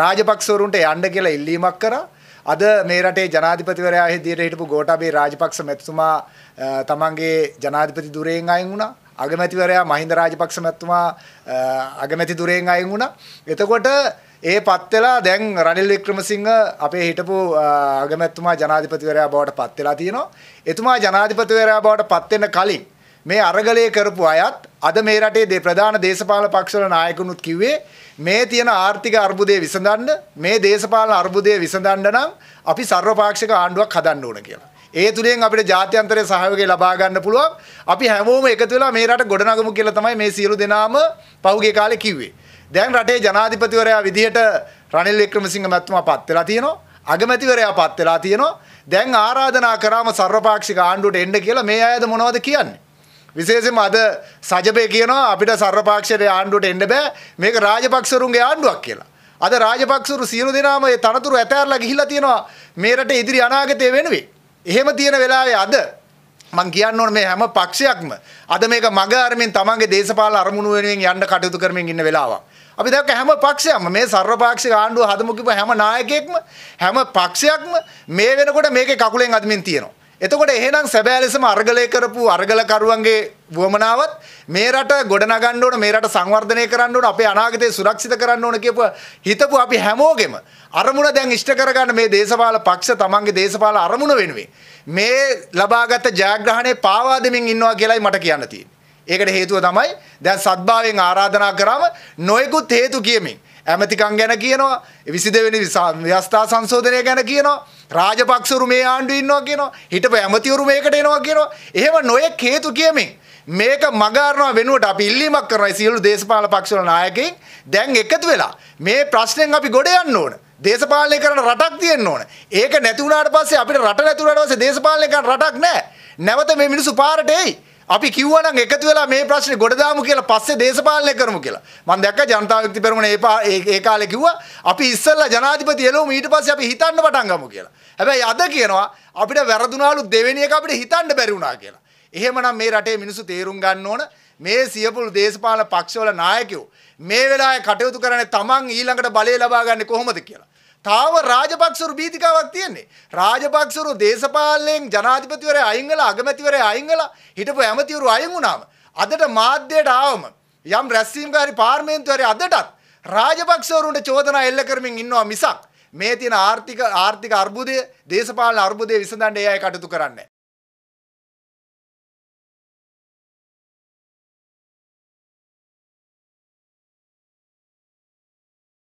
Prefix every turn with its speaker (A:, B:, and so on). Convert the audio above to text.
A: රාජපක්ෂවරුන්ට යන්න කියලා ඉල්ලීමක් කරා. අද මේ රටේ ජනාධිපතිවරයා හැදියට හිටපු ගෝඨාභය රාජපක්ෂ මැතිතුමා තමන්ගේ ජනාධිපති ධුරයෙන් අයින් වුණා. අගමැතිවරයා මහින්ද රාජපක්ෂ මැතිතුමා අගමැති ධුරයෙන් අයින් වුණා. එතකොට ඒ පත් වෙලා දැන් රනිල් වික්‍රමසිංහ අපේ හිටපු අගමැතිතුමා ජනාධිපතිවරයා බවට පත් වෙලා තියෙනවා. එතුමා ජනාධිපතිවරයා බවට පත් වෙන්න කලින් මේ අරගලයේ කරපු අයත් අද මේ රටේ ප්‍රධාන දේශපාලන පක්ෂවල නායකුනුත් කිව්වේ මේ තියෙන ආර්ථික අර්බුදය විසඳන්න මේ දේශපාලන අර්බුදය විසඳන්න නම් අපි සර්වපාක්ෂික ආණ්ඩුවක් හදන්න ඕන කියලා. ඒ තුලින් අපිට ජාත්‍යන්තරයේ සහයෝගය ලබා ගන්න පුළුවන්. අපි හැමෝම එකතු වෙලා මේ රට ගොඩනගමු කියලා තමයි මේ සියලු දෙනාම පහුගිය කාලේ කිව්වේ. දැන් රටේ ජනාධිපතිවරයා විදිහට රනිල් වික්‍රමසිංහ මැතිතුමා පත් වෙලා තියෙනවා. අගමැතිවරයා පත් වෙලා තියෙනවා. දැන් ආරාධනා කරාම සර්වපාක්ෂික ආණ්ඩුවට එන්න කියලා මේ අයද මොනවද කියන්නේ? විශේෂයෙන්ම අද සජබේ කියනවා අපිට සර්වපාක්ෂයේ ආණ්ඩුවට එන්න බෑ මේක රාජපක්ෂවරුන්ගේ ආණ්ඩුවක් කියලා. අද රාජපක්ෂවරු සියලු දෙනාම මේ තනතුරු ඇතෑරලා ගිහිල්ලා තියෙනවා මේ රටේ ඉදිරි අනාගතය වෙනුවෙන්. එහෙම තියෙන වෙලාවේ අද මං කියන්න ඕන මේ හැම පක්ෂයක්ම අද මේක මග අරමින් තමන්ගේ දේශපාලන අරමුණු වෙනුවෙන් යන්න කටයුතු කරමින් ඉන්න වෙලාවක්. අපි දැක්ක හැම පක්ෂයක්ම මේ සර්වපාක්ෂික ආණ්ඩුව හදමු කිව්ව හැම නායකයෙක්ම හැම පක්ෂයක්ම මේ වෙනකොට මේකේ කකුලෙන් අදමින් තියෙනවා. එතකොට එහෙනම් සැබෑ ලෙසම අර්ගලය කරපු අර්ගලකරුවන්ගේ වුවමනාවත් මේ රට ගොඩනගන්න ඕන මේ රට සංවර්ධනය කරන්න ඕන අපේ අනාගතය සුරක්ෂිත කරන්න ඕන කියපුව හිතපු අපි හැමෝගෙම අරමුණ දැන් ඉෂ්ට කරගන්න මේ දේශපාල පක්ෂ තමන්ගේ දේශපාල අරමුණ වෙනුවෙන් මේ ලබාගත ජයග්‍රහණය පාවා දෙමින් ඉන්නවා කියලායි මට කියන්න තියෙන්නේ. ඒකට හේතුව තමයි දැන් සත්භාවයෙන් ආරාධනා කරාම නොයෙකුත් හේතු කියමින් ඇමතිකම් ගැන කියනවා විසි දෙවැනි ව්‍යස්ථා සංශෝධනය ගැන කියනවා රාජපක්ෂවරු මේ ආණ්ඩුව ඉන්නවා කියනවා හිටපු ඇමතිවරු මේකට එනවා කියනවා එහෙම නොයෙක් හේතු කියමින් මේක මගාරනවා වෙනුවට අපි ඉල්ලීමක් කරනවා සියලු දේශපාලන පක්ෂවල නායකයින් දැන් එකතු වෙලා මේ ප්‍රශ්නෙන් අපි ගොඩ යන්න ඕන දේශපාලනය කරන රටක් තියෙන්න ඕන ඒක නැති වුණාට පස්සේ අපිට රට නැති වුණාට පස්සේ දේශපාලනය කරන රටක් නැහැ නැවත මේ මිනිස්සු පාරට එයි අපි කිව්වනම් එකතු වෙලා මේ ප්‍රශ්නේ ගොඩ දාමු කියලා පස්සේ දේශපාලනය කරමු කියලා. මම දැක්ක ජනතා විමුක්ති පෙරමුණ ඒ ඒ කාලේ කිව්වා අපි ඉස්සෙල්ලා ජනාධිපති එළවමු ඊට පස්සේ අපි හිතන්න පටන් ගමු කියලා. හැබැයි අද කියනවා අපිට වැරදුනාලු දෙවෙනි එක අපිට හිතන්න බැරි වුණා කියලා. එහෙමනම් මේ රටේ මිනිස්සු තේරුම් ගන්න ඕන මේ සියපුල් දේශපාලන පක්ෂවල නායකයෝ මේ වෙලාවේ කටයුතු කරන්නේ Taman ඊළඟට බලය ලබා ගන්නේ කොහොමද කියලා. තාව රාජපක්ෂුරු බීතිකාවක් තියෙන්නේ. රාජපක්ෂුරු දේශපාලනයෙන් ජනාධිපතිවරයා අයින් වෙලා අගමැතිවරයා අයින් වෙලා හිටපු ඇමතිවරු අයින් වුණාම අදට මාධ්‍යයට ආවම යම් රැස්වීම්කාරී පාර්ලිමේන්තුවරේ අදටත් රාජපක්ෂවරුන්ට චෝදනා එල්ල කරමින් ඉන්නවා මිසක් මේ තියෙන ආර්ථික ආර්ථික අර්බුදය දේශපාලන අර්බුදය විසඳන්න ඒ අය කටයුතු කරන්නේ